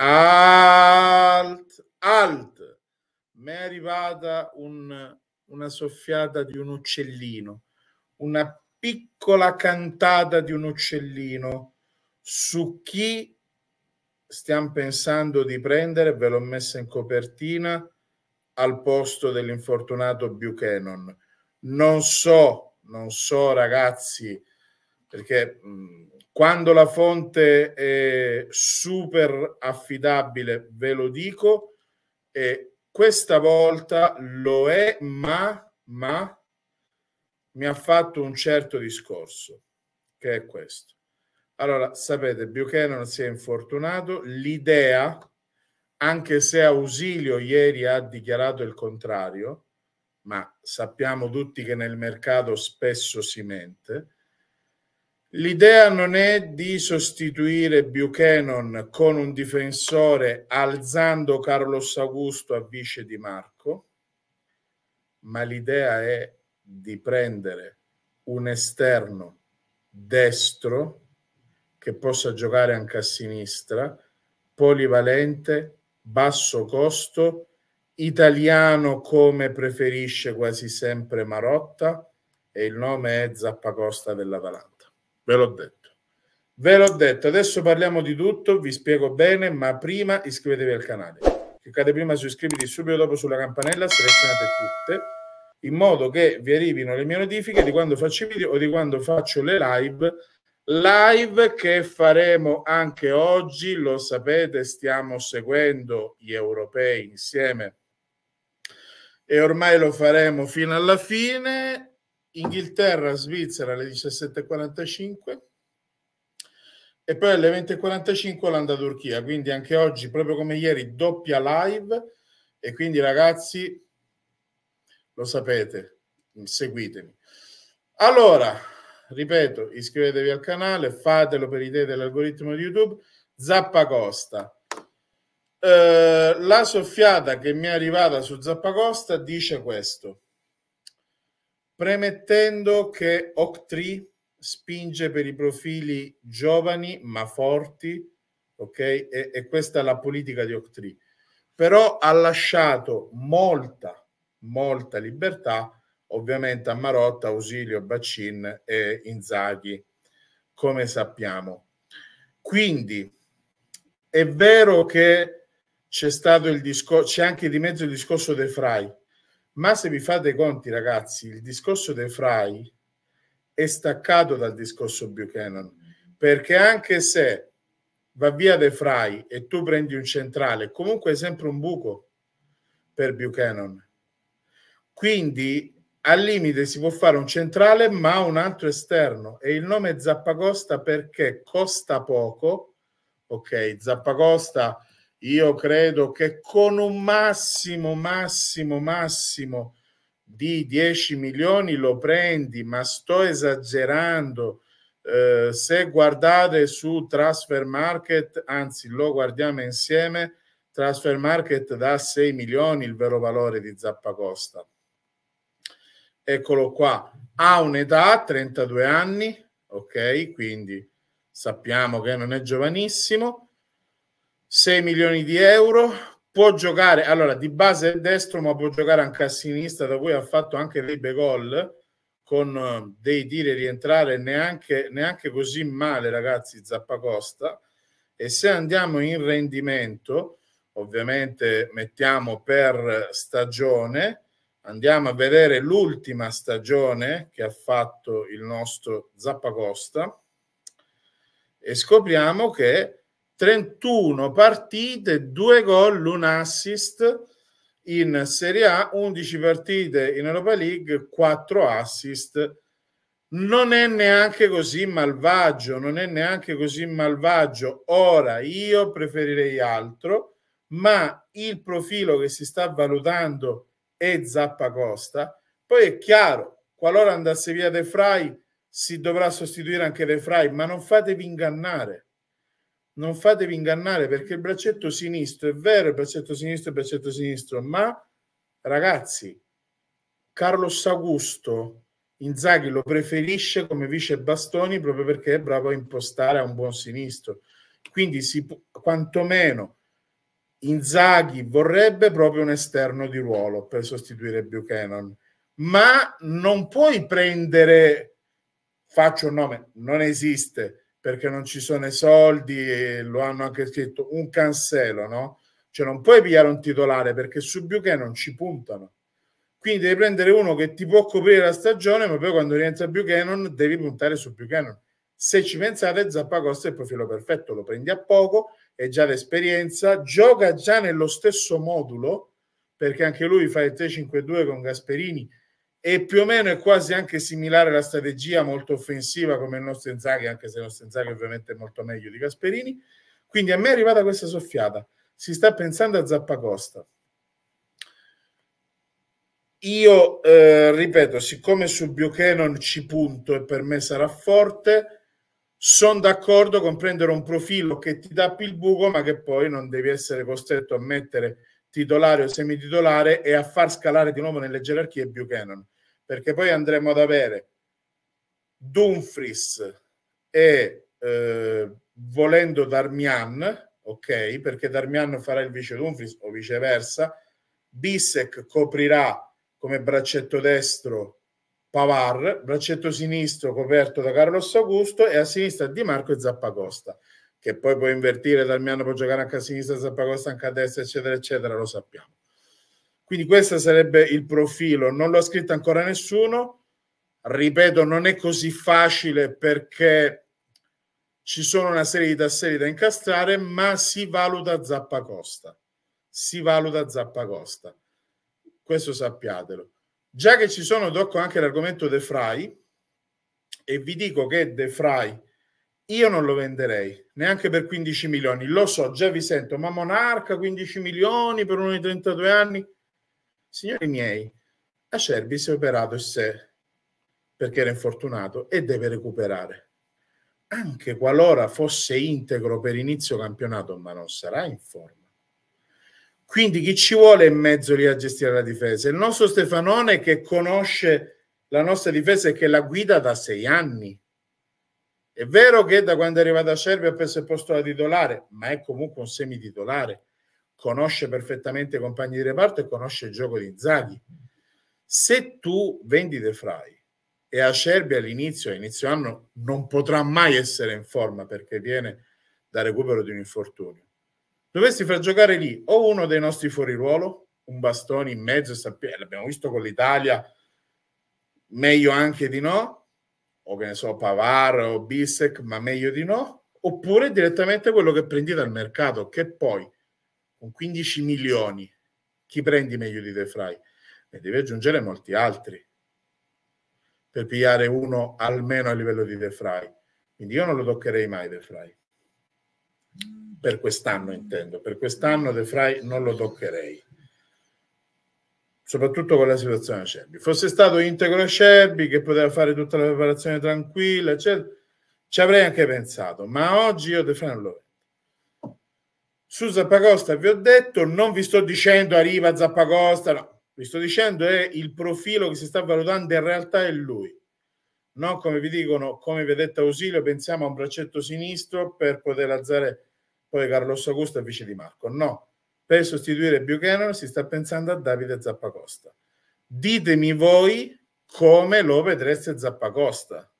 Alt, alt. Mi è arrivata un, una soffiata di un uccellino, una piccola cantata di un uccellino su chi stiamo pensando di prendere, ve l'ho messa in copertina, al posto dell'infortunato Buchanan. Non so, non so ragazzi, perché mh, mm, quando la fonte è super affidabile, ve lo dico, e questa volta lo è, ma, ma mi ha fatto un certo discorso, che è questo. Allora, sapete, Buchanan si è infortunato, l'idea, anche se Ausilio ieri ha dichiarato il contrario, ma sappiamo tutti che nel mercato spesso si mente, L'idea non è di sostituire Buchanan con un difensore alzando Carlos Augusto a vice di Marco, ma l'idea è di prendere un esterno destro che possa giocare anche a sinistra, polivalente, basso costo, italiano come preferisce quasi sempre Marotta e il nome è Zappacosta dell'Atalanta ve l'ho detto. Ve l'ho detto, adesso parliamo di tutto, vi spiego bene, ma prima iscrivetevi al canale. Cliccate prima su iscriviti, subito dopo sulla campanella, selezionate tutte, in modo che vi arrivino le mie notifiche di quando faccio i video o di quando faccio le live. Live che faremo anche oggi, lo sapete, stiamo seguendo gli europei insieme e ormai lo faremo fino alla fine Inghilterra, Svizzera alle 17.45 e poi alle 20.45 Olanda, Turchia. Quindi anche oggi, proprio come ieri, doppia live. E quindi ragazzi, lo sapete, seguitemi. Allora, ripeto, iscrivetevi al canale, fatelo per i idee dell'algoritmo di YouTube. Zappa Costa. Eh, la soffiata che mi è arrivata su Zappa Costa dice questo premettendo che Octri spinge per i profili giovani ma forti, ok? E, e questa è la politica di Octri. Però ha lasciato molta, molta libertà ovviamente a Marotta, Ausilio, Baccin e Inzaghi, come sappiamo. Quindi è vero che c'è stato il discorso, c'è anche di mezzo il discorso dei frai, ma se vi fate i conti, ragazzi, il discorso dei Frai è staccato dal discorso Buchanan, perché anche se va via De Frai e tu prendi un centrale, comunque è sempre un buco per Buchanan. Quindi al limite si può fare un centrale ma un altro esterno e il nome Zappacosta perché costa poco, ok, Zappacosta io credo che con un massimo, massimo, massimo di 10 milioni lo prendi, ma sto esagerando. Eh, se guardate su Transfer Market, anzi lo guardiamo insieme, Transfer Market dà 6 milioni il vero valore di Zappacosta. Eccolo qua, ha un'età, 32 anni, ok, quindi sappiamo che non è giovanissimo 6 milioni di euro. Può giocare, allora, di base è destro, ma può giocare anche a sinistra, da cui ha fatto anche dei bei gol con eh, dei dire rientrare neanche, neanche così male, ragazzi, Zappacosta. E se andiamo in rendimento, ovviamente mettiamo per stagione, andiamo a vedere l'ultima stagione che ha fatto il nostro Zappacosta e scopriamo che 31 partite, 2 gol, 1 assist in Serie A, 11 partite in Europa League, 4 assist. Non è neanche così malvagio, non è neanche così malvagio. Ora io preferirei altro, ma il profilo che si sta valutando è Zappa Costa. Poi è chiaro, qualora andasse via De Frey, si dovrà sostituire anche De Frey, ma non fatevi ingannare non fatevi ingannare perché il braccetto sinistro è vero, il braccetto sinistro è il braccetto sinistro, ma ragazzi, Carlos Augusto Inzaghi lo preferisce come vice bastoni proprio perché è bravo a impostare a un buon sinistro. Quindi si, quantomeno Inzaghi vorrebbe proprio un esterno di ruolo per sostituire Buchanan, ma non puoi prendere, faccio un nome, non esiste, perché non ci sono i soldi e lo hanno anche scritto un cancello, no? Cioè non puoi pigliare un titolare perché su Buchè non ci puntano. Quindi devi prendere uno che ti può coprire la stagione, ma poi quando rientra Buchanan devi puntare su Buchanan. Se ci pensate, Zappacosta è il profilo perfetto, lo prendi a poco, è già l'esperienza, gioca già nello stesso modulo, perché anche lui fa il 3-5-2 con Gasperini, e più o meno è quasi anche similare la strategia molto offensiva come il nostro Inzaghi, anche se il nostro Inzaghi ovviamente è molto meglio di Gasperini. Quindi a me è arrivata questa soffiata. Si sta pensando a Zappacosta. Io eh, ripeto, siccome su Buchanan ci punto e per me sarà forte, sono d'accordo con prendere un profilo che ti dà più il buco, ma che poi non devi essere costretto a mettere titolare o semititolare e a far scalare di nuovo nelle gerarchie Buchanan, perché poi andremo ad avere Dumfries e eh, volendo Darmian, ok, perché Darmian farà il vice Dumfries o viceversa, Bissek coprirà come braccetto destro Pavar, braccetto sinistro coperto da Carlos Augusto e a sinistra Di Marco e Zappacosta che poi può invertire, Darmiano può giocare anche a sinistra, Zappacosta anche a destra, eccetera, eccetera, lo sappiamo. Quindi questo sarebbe il profilo, non l'ho scritto ancora nessuno, ripeto, non è così facile perché ci sono una serie di tasselli da incastrare, ma si valuta Zappacosta, si valuta Zappacosta, questo sappiatelo. Già che ci sono, tocco anche l'argomento De Frey e vi dico che De Frey io non lo venderei neanche per 15 milioni. Lo so, già vi sento, ma Monarca 15 milioni per uno di 32 anni. Signori miei, Acerbi si è operato e se perché era infortunato e deve recuperare. Anche qualora fosse integro per inizio campionato, ma non sarà in forma. Quindi chi ci vuole in mezzo lì a gestire la difesa? Il nostro Stefanone che conosce la nostra difesa e che la guida da sei anni è vero che da quando è arrivato a Serbia ha perso il posto da titolare, ma è comunque un semititolare. Conosce perfettamente i compagni di reparto e conosce il gioco di Zaghi. Se tu vendi De Frey e a Serbia all'inizio, inizio anno, non potrà mai essere in forma perché viene da recupero di un infortunio, dovresti far giocare lì o uno dei nostri fuori ruolo, un bastone in mezzo, l'abbiamo visto con l'Italia, meglio anche di no, o che ne so, Pavar o Bissec, ma meglio di no, oppure direttamente quello che prendi dal mercato, che poi con 15 milioni chi prendi meglio di De Frey? Ne devi aggiungere molti altri per pigliare uno almeno a livello di De Frey. Quindi io non lo toccherei mai De Frey. Per quest'anno intendo, per quest'anno De Frey non lo toccherei soprattutto con la situazione Scerbi. Fosse stato integro Scerbi che poteva fare tutta la preparazione tranquilla, eccetera, ci avrei anche pensato, ma oggi io De Freno lo vedo. Su Zappacosta vi ho detto, non vi sto dicendo arriva Zappacosta, no, vi sto dicendo è il profilo che si sta valutando in realtà è lui. Non come vi dicono, come vi detto Ausilio, pensiamo a un braccetto sinistro per poter alzare poi Carlos Augusto e vice di Marco. No, per sostituire Buchanan si sta pensando a Davide Zappacosta. Ditemi voi come lo vedreste Zappacosta.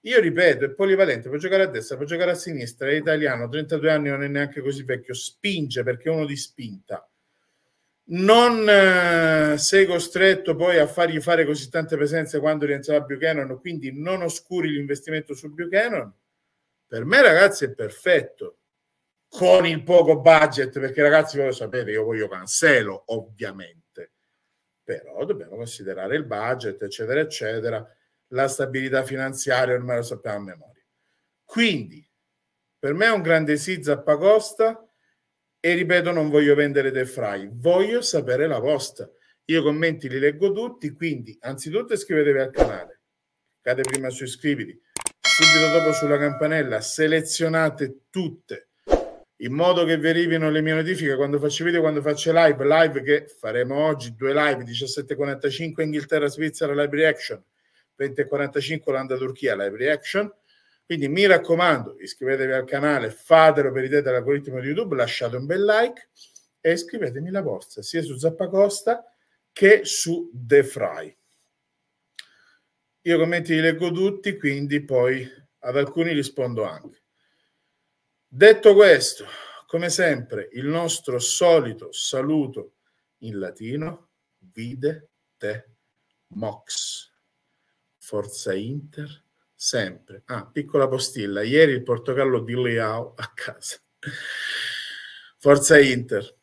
Io ripeto, è polivalente, può giocare a destra, può giocare a sinistra, è italiano, 32 anni non è neanche così vecchio, spinge perché è uno di spinta. Non eh, sei costretto poi a fargli fare così tante presenze quando rientrerà Buchanan, quindi non oscuri l'investimento su Buchanan. Per me ragazzi è perfetto con il poco budget, perché ragazzi voi lo sapete, io voglio Cancelo, ovviamente, però dobbiamo considerare il budget, eccetera, eccetera, la stabilità finanziaria, ormai lo sappiamo a memoria. Quindi, per me è un grande sì Zappacosta e ripeto, non voglio vendere De Fry, voglio sapere la vostra. Io i commenti li leggo tutti, quindi anzitutto iscrivetevi al canale, cade prima su iscriviti, subito dopo sulla campanella, selezionate tutte in modo che verivino le mie notifiche quando faccio video, quando faccio live, live che faremo oggi, due live, 17.45 Inghilterra-Svizzera live reaction, 20.45 Olanda-Turchia live reaction. Quindi mi raccomando, iscrivetevi al canale, fatelo per idea dell'algoritmo di YouTube, lasciate un bel like e iscrivetemi la vostra, sia su Zappacosta che su The Fry. Io commenti li leggo tutti, quindi poi ad alcuni rispondo anche. Detto questo, come sempre, il nostro solito saluto in latino, vide te mox. Forza Inter, sempre. Ah, piccola postilla, ieri il Portogallo di Leao a casa. Forza Inter.